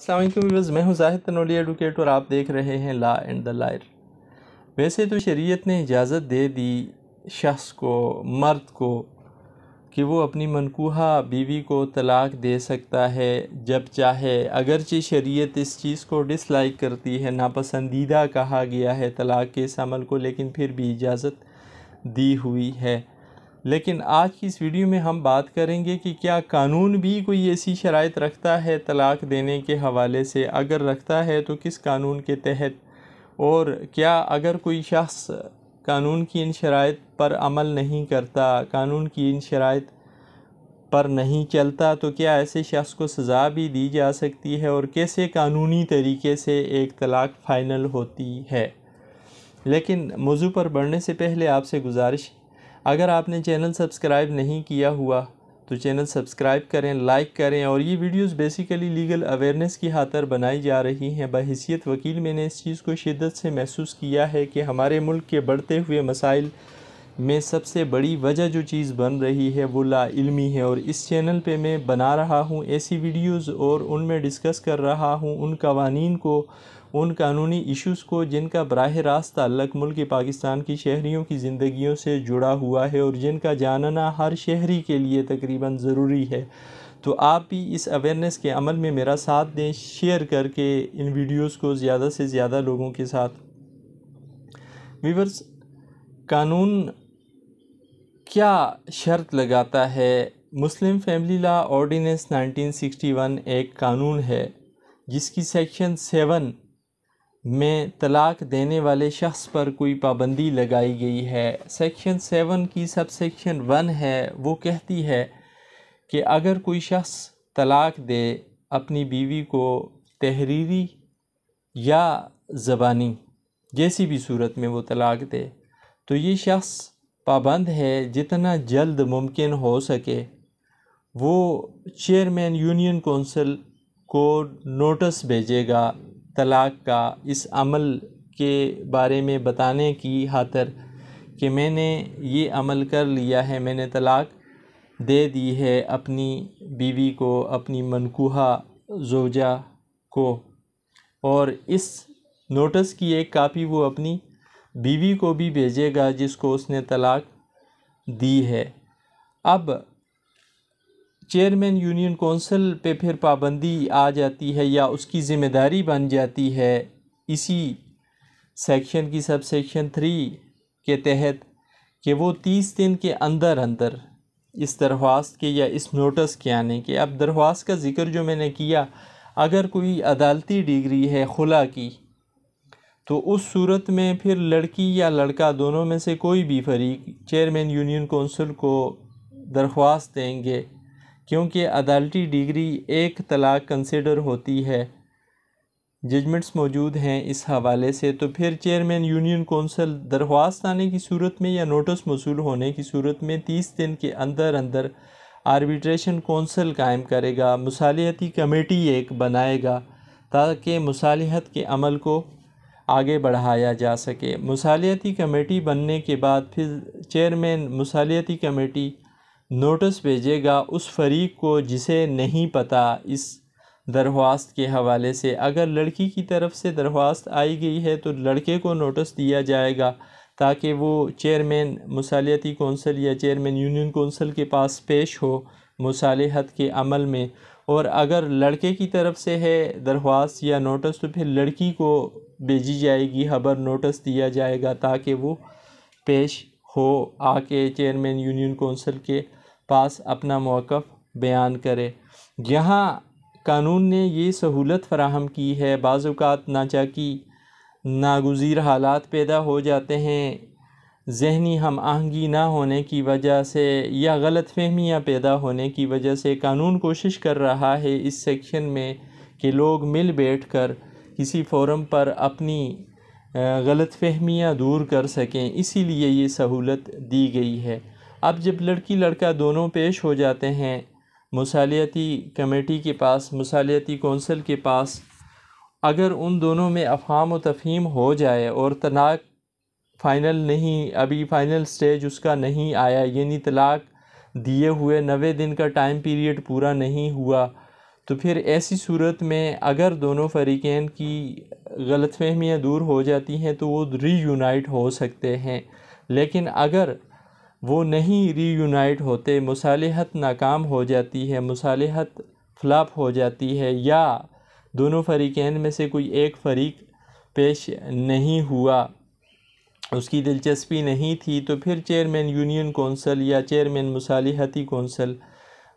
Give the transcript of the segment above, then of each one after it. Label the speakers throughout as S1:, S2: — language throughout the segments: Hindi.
S1: अल्लाह व्यूवर्स मैं हूं तनोली एडवोकेट और आप देख रहे हैं ला एंड द लायर वैसे तो शरीयत ने इजाज़त दे दी शख्स को मर्द को कि वो अपनी मनकूहा बीवी को तलाक दे सकता है जब चाहे अगरचे शरीयत इस चीज़ को डिसलाइक करती है नापसंदीदा कहा गया है तलाक के इस अमल को लेकिन फिर भी इजाज़त दी हुई है लेकिन आज की इस वीडियो में हम बात करेंगे कि क्या कानून भी कोई ऐसी शरात रखता है तलाक़ देने के हवाले से अगर रखता है तो किस कानून के तहत और क्या अगर कोई शख्स कानून की इन शरात पर अमल नहीं करता कानून की इन शरात पर नहीं चलता तो क्या ऐसे शख्स को सज़ा भी दी जा सकती है और कैसे कानूनी तरीके से एक तलाक़ फ़ाइनल होती है लेकिन मौजू पर बढ़ने से पहले आपसे गुजारिश अगर आपने चैनल सब्सक्राइब नहीं किया हुआ तो चैनल सब्सक्राइब करें लाइक करें और ये वीडियोस बेसिकली लीगल अवेयरनेस की खातर बनाई जा रही हैं बहसीत वकील मैंने इस चीज़ को शिद्दत से महसूस किया है कि हमारे मुल्क के बढ़ते हुए मसाइल में सबसे बड़ी वजह जो चीज़ बन रही है वो लाइलमी है और इस चैनल पे मैं बना रहा हूँ ऐसी वीडियोस और उनमें डिस्कस कर रहा हूँ उन कवानीन को उन कानूनी इश्यूज़ को जिनका बरह रास्त ताल्लक मुल्क पाकिस्तान की शहरीों की ज़िंदगियों से जुड़ा हुआ है और जिनका जानना हर शहरी के लिए तकरीबन ज़रूरी है तो आप भी इस अवेयरनेस के अमल में मेरा साथ दें शेयर करके इन वीडियोस को ज़्यादा से ज़्यादा लोगों के साथ वीवर्स कानून क्या शर्त लगाता है मुस्लिम फैमिली लॉ ऑर्डीनेंस 1961 एक कानून है जिसकी सेक्शन सेवन में तलाक़ देने वाले शख्स पर कोई पाबंदी लगाई गई है सेक्शन सेवन की सब सेक्शन वन है वो कहती है कि अगर कोई शख्स तलाक़ दे अपनी बीवी को तहरीरी या ज़बानी जैसी भी सूरत में वो तलाक़ दे तो ये शख्स पाबंद है जितना जल्द मुमकिन हो सके वो चेयरमैन यूनियन कौंसिल को नोटिस भेजेगा तलाक़ का इस अमल के बारे में बताने की खातर कि मैंने ये अमल कर लिया है मैंने तलाक़ दे दी है अपनी बीवी को अपनी मनकूहा जोजा को और इस नोटिस की एक कापी वो अपनी बीवी को भी भेजेगा जिसको उसने तलाक़ दी है अब चेयरमैन यूनियन कौंसिल पे फिर पाबंदी आ जाती है या उसकी ज़िम्मेदारी बन जाती है इसी सेक्शन की सब सेक्शन थ्री के तहत कि वो तीस दिन के अंदर अंदर इस दरख्वास्त के या इस नोटिस के आने के अब दरख्वास्त का जिक्र जो मैंने किया अगर कोई अदालती डिग्री है खुला की तो उस सूरत में फिर लड़की या लड़का दोनों में से कोई भी फरीक चेयरमैन यूनियन कौंसिल को दरख्वास्त देंगे क्योंकि अदालती डिग्री एक तलाक कंसिडर होती है जजमेंट्स मौजूद हैं इस हवाले से तो फिर चेयरमैन यूनियन कौंसल दरख्वास्त आने की सूरत में या नोटिस मौसू होने की सूरत में तीस दिन के अंदर अंदर आर्बिट्रेशन कौंसल कायम करेगा मसालियती कमेटी एक बनाएगा ताकि मसालहत के अमल को आगे बढ़ाया जा सके मसालहती कमेटी बनने के बाद फिर चेयरमैन मसालहती कमेटी नोटिस भेजेगा उस फरीक को जिसे नहीं पता इस दरख्वास्त के हवाले से अगर लड़की की तरफ से दरख्वास्त आई गई है तो लड़के को नोटिस दिया जाएगा ताकि वो चेयरमैन मसालियाती कौंसल या चेयरमैन यूनियन कौंसल के पास पेश हो मसालहत के अमल में और अगर लड़के की तरफ से है दरख्वास्त या नोटिस तो फिर लड़की को भेजी जाएगी खबर नोटिस दिया जाएगा ताकि वो पेश हो आके चेयरमैन यूनियन कौंसल के पास अपना मौक़ बयान करे यहाँ कानून ने ये सहूलत फ़राहम की है बाज़ात नाचाकी नागुज़ीर हालात पैदा हो जाते हैं जहनी हम आहंगी ना होने की वजह से या गलत फहमियाँ पैदा होने की वजह से कानून कोशिश कर रहा है इस सेक्शन में कि लोग मिल बैठ कर किसी फोरम पर अपनी गलत फहमियाँ दूर कर सकें इसीलिए ये सहूलत दी गई है अब जब लड़की लड़का दोनों पेश हो जाते हैं मसालियाती कमेटी के पास मसालियाती कौंसल के पास अगर उन दोनों में अफहम तफहीम हो जाए और तलाक फ़ाइनल नहीं अभी फ़ाइनल स्टेज उसका नहीं आया यानी तलाक दिए हुए नवे दिन का टाइम पीरियड पूरा नहीं हुआ तो फिर ऐसी सूरत में अगर दोनों फरीक़ैन की गलतफहमियाँ दूर हो जाती हैं तो वो रीयूनाइट हो सकते हैं लेकिन अगर वो नहीं रीयूनाइट होते मुसालहत नाकाम हो जाती है मुसालहत फ्लाप हो जाती है या दोनों फरीक़ैन में से कोई एक फरीक पेश नहीं हुआ उसकी दिलचस्पी नहीं थी तो फिर चेयरमैन यूनियन कौंसल या चेयरमैन मुसालहती कौंसल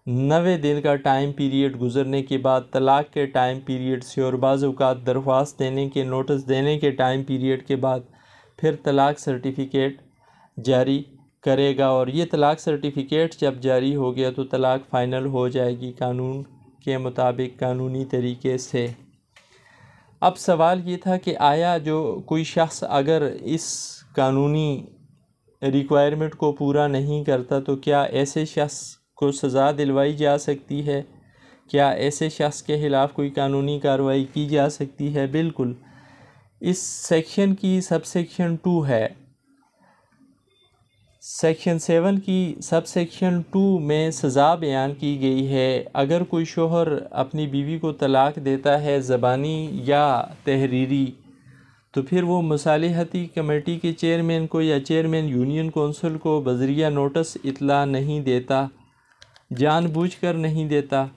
S1: नवे दिन का टाइम पीरियड गुजरने के बाद तलाक़ के टाइम पीरियड से और बाज़ात दरख्वास्त देने के नोटिस देने के टाइम पीरियड के बाद फिर तलाक सर्टिफिकेट जारी करेगा और ये तलाक सर्टिफिकेट जब जारी हो गया तो तलाक फ़ाइनल हो जाएगी कानून के मुताबिक कानूनी तरीके से अब सवाल ये था कि आया जो कोई शख्स अगर इस कानूनी रिक्वायरमेंट को पूरा नहीं करता तो क्या ऐसे शख्स को सज़ा दिलवाई जा सकती है क्या ऐसे शख्स के ख़िलाफ़ कोई कानूनी कार्रवाई की जा सकती है बिल्कुल इस सेक्शन की सब सेक्शन टू है सेक्शन सेवन की सब सेक्शन टू में सज़ा बयान की गई है अगर कोई शोहर अपनी बीवी को तलाक देता है ज़बानी या तहरीरी तो फिर वो मसालहती कमेटी के चेयरमैन को या चेयरमैन यूनियन कौंसिल को बजरिया नोटिस इतला नहीं देता जानबूझकर नहीं देता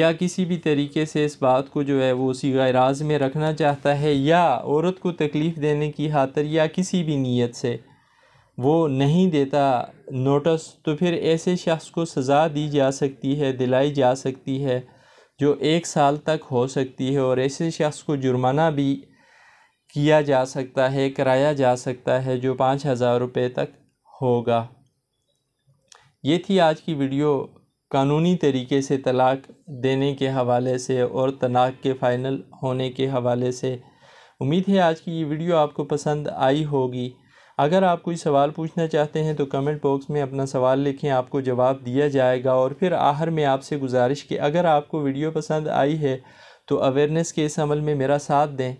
S1: या किसी भी तरीके से इस बात को जो है वो उसी गैराज में रखना चाहता है या औरत को तकलीफ़ देने की खातर या किसी भी नीयत से वो नहीं देता नोटिस तो फिर ऐसे शख्स को सज़ा दी जा सकती है दिलाई जा सकती है जो एक साल तक हो सकती है और ऐसे शख्स को जुर्माना भी किया जा सकता है कराया जा सकता है जो पाँच हज़ार रुपये तक होगा ये थी आज की वीडियो कानूनी तरीके से तलाक़ देने के हवाले से और तलाक़ के फ़ाइनल होने के हवाले से उम्मीद है आज की ये वीडियो आपको पसंद आई होगी अगर आप कोई सवाल पूछना चाहते हैं तो कमेंट बॉक्स में अपना सवाल लिखें आपको जवाब दिया जाएगा और फिर आहर में आपसे गुजारिश कि अगर आपको वीडियो पसंद आई है तो अवेयरनेस के इस अमल में मेरा साथ दें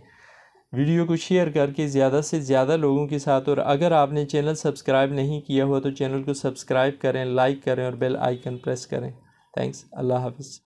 S1: वीडियो को शेयर करके ज़्यादा से ज़्यादा लोगों के साथ और अगर आपने चैनल सब्सक्राइब नहीं किया हुआ तो चैनल को सब्सक्राइब करें लाइक करें और बेल आइकन प्रेस करें थैंक्स अल्लाह हाफिज़